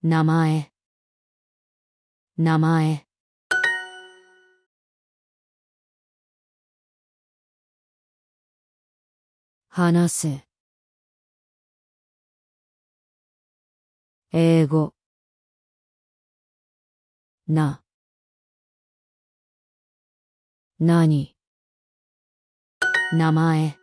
名前名前話す英語な何名前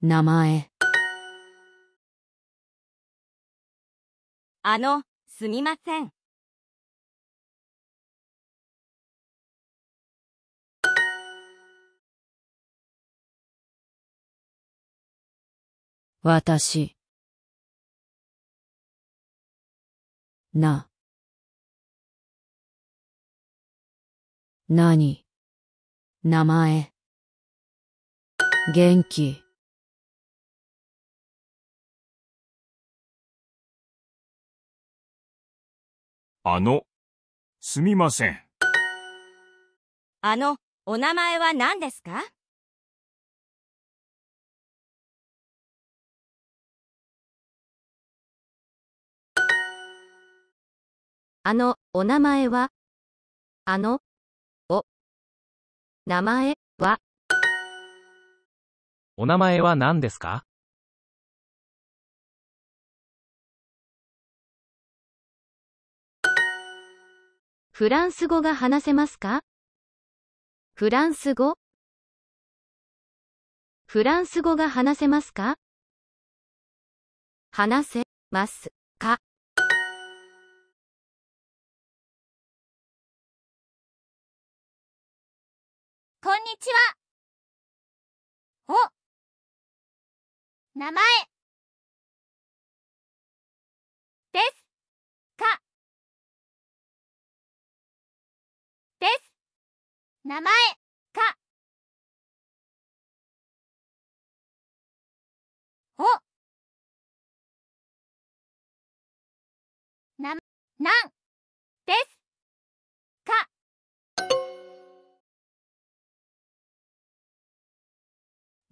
名前あの、すみません。私な何名前元気あの、すみません。あの、お名前は何ですかあの、お名前は、あの、お、名前は、お名前は何ですかフランス語が話せますかフランス語フランス語が話せますか話せますかこんにちはお名前です名前かおですか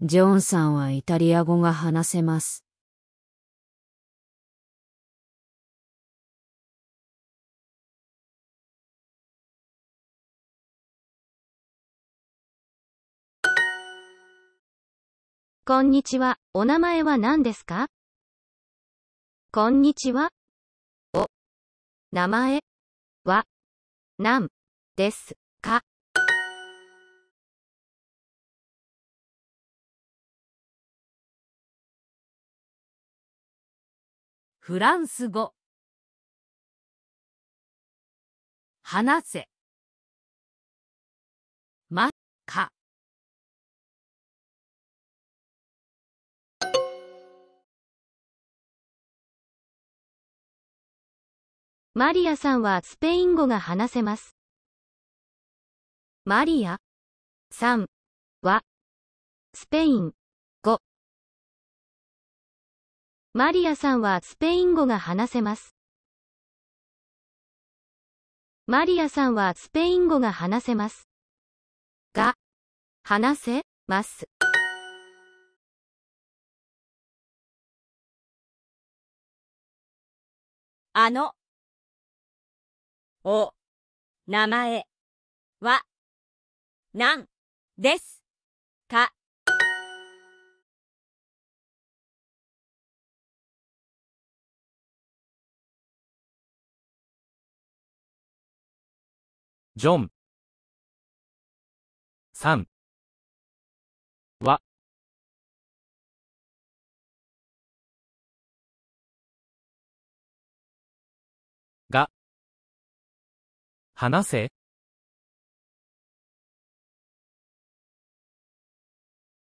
ジョンさんはイタリア語が話せます。こんにちは、お名前は何ですかこんにちは。お、名前は何ですかフランス語話せマリアさんはスペイン語が話せます。マリアさんはスペイン語。マリアさんはスペイン語が話せます。マリアさんはスペイン語が話せます。が、話せます。あのお、名前、は、なん、です、か。ジョン。さん、は話せ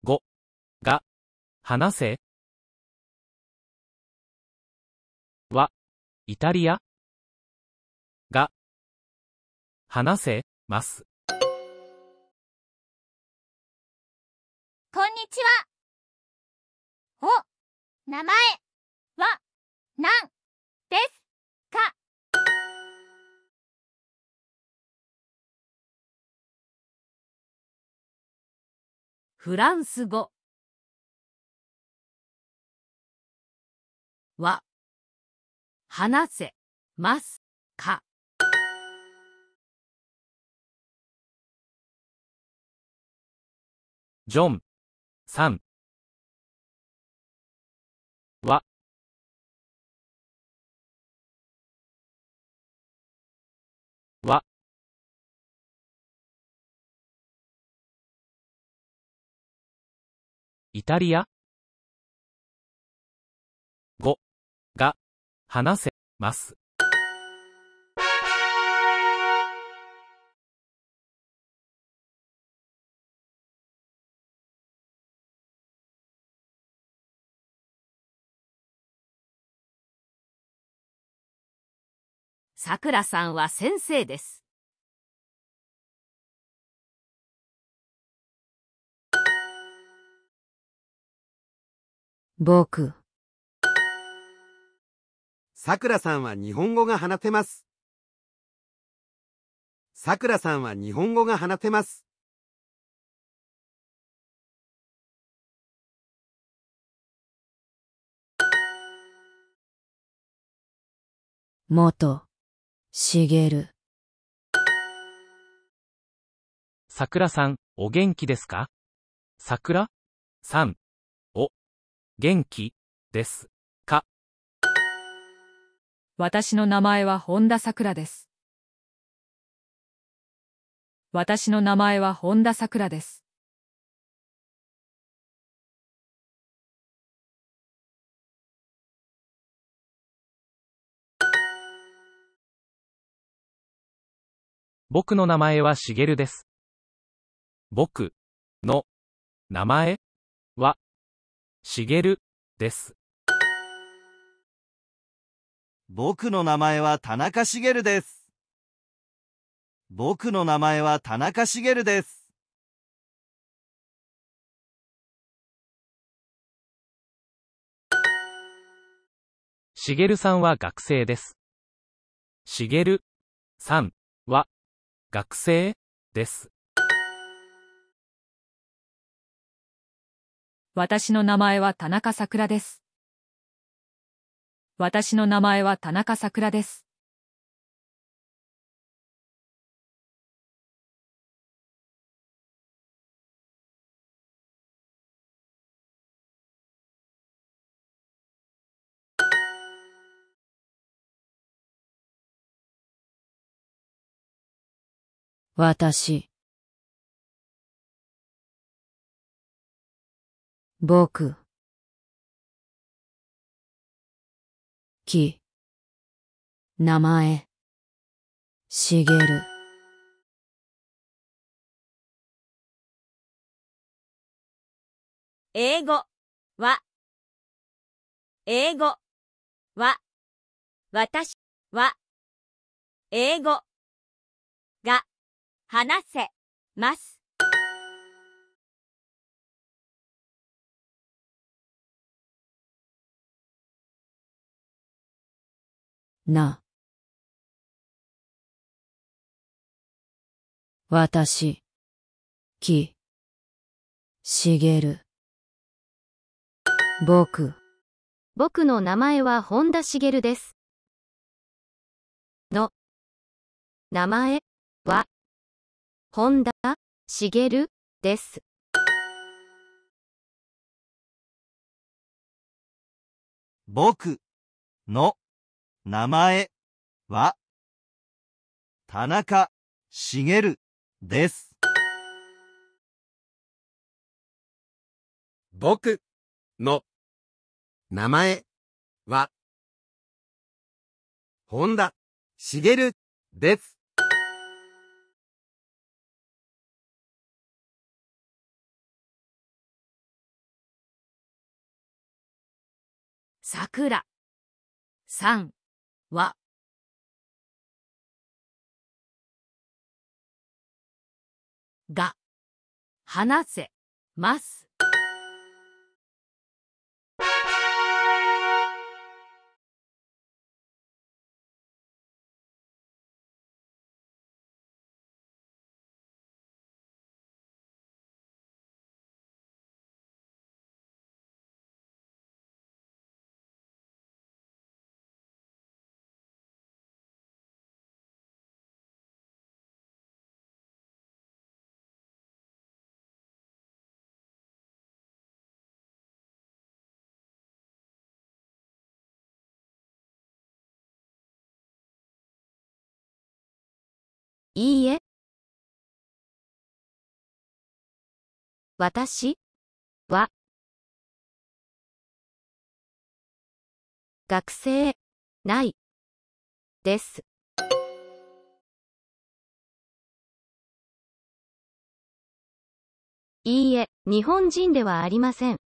5が話せはイタリアが話せますこんにちはお名前はなんですフランス語は話せますかジョンさんはイタリア語が話せます。さくらさんは先生です。僕。さくらさんは日本語が話せます。さくらさんは日本語が話せます。元、しげる。らさん、お元気ですかさくら、さん、元気ですか私の名前は本田桜です。私の名前は本田桜です。僕の名前はしげるです。僕の名前しげるです僕の名前は田中しげるです僕の名前は田中しげるですしげるさんは学生です。しげるさんは学生です。私の名前は田中桜です。私の名前は田中桜です。私。僕き名前しげる英語は英語は私は英語が話せますな。私、き、しげる。ぼく。ぼくの名前は本田しげるです。の。名前は、本田しげるです。ぼく。の。名前は、田中茂です。僕の名前は、本田茂です。桜、さん。はが話せますいいえ。私は学生ないです。いいえ、日本人ではありません。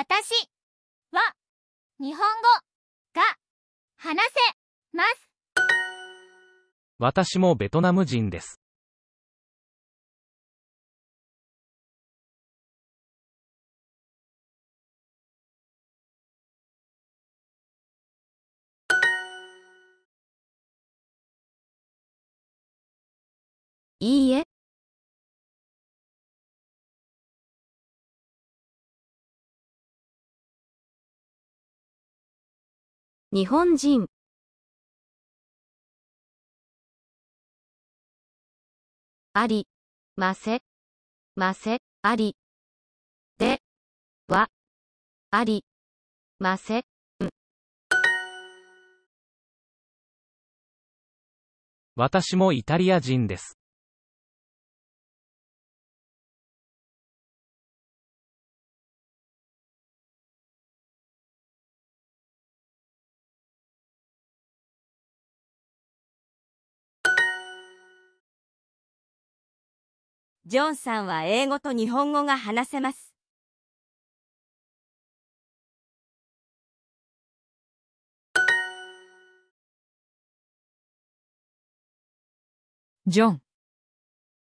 私は日本語が話せます。私もベトナム人です。日本人あり、ませ、ませ、あり、で、は、あり、ませ、ん。私もイタリア人です。ジョンさんは英語と日本語が話せます。ジョン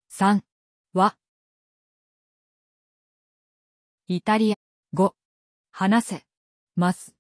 さんはイタリア語話せます。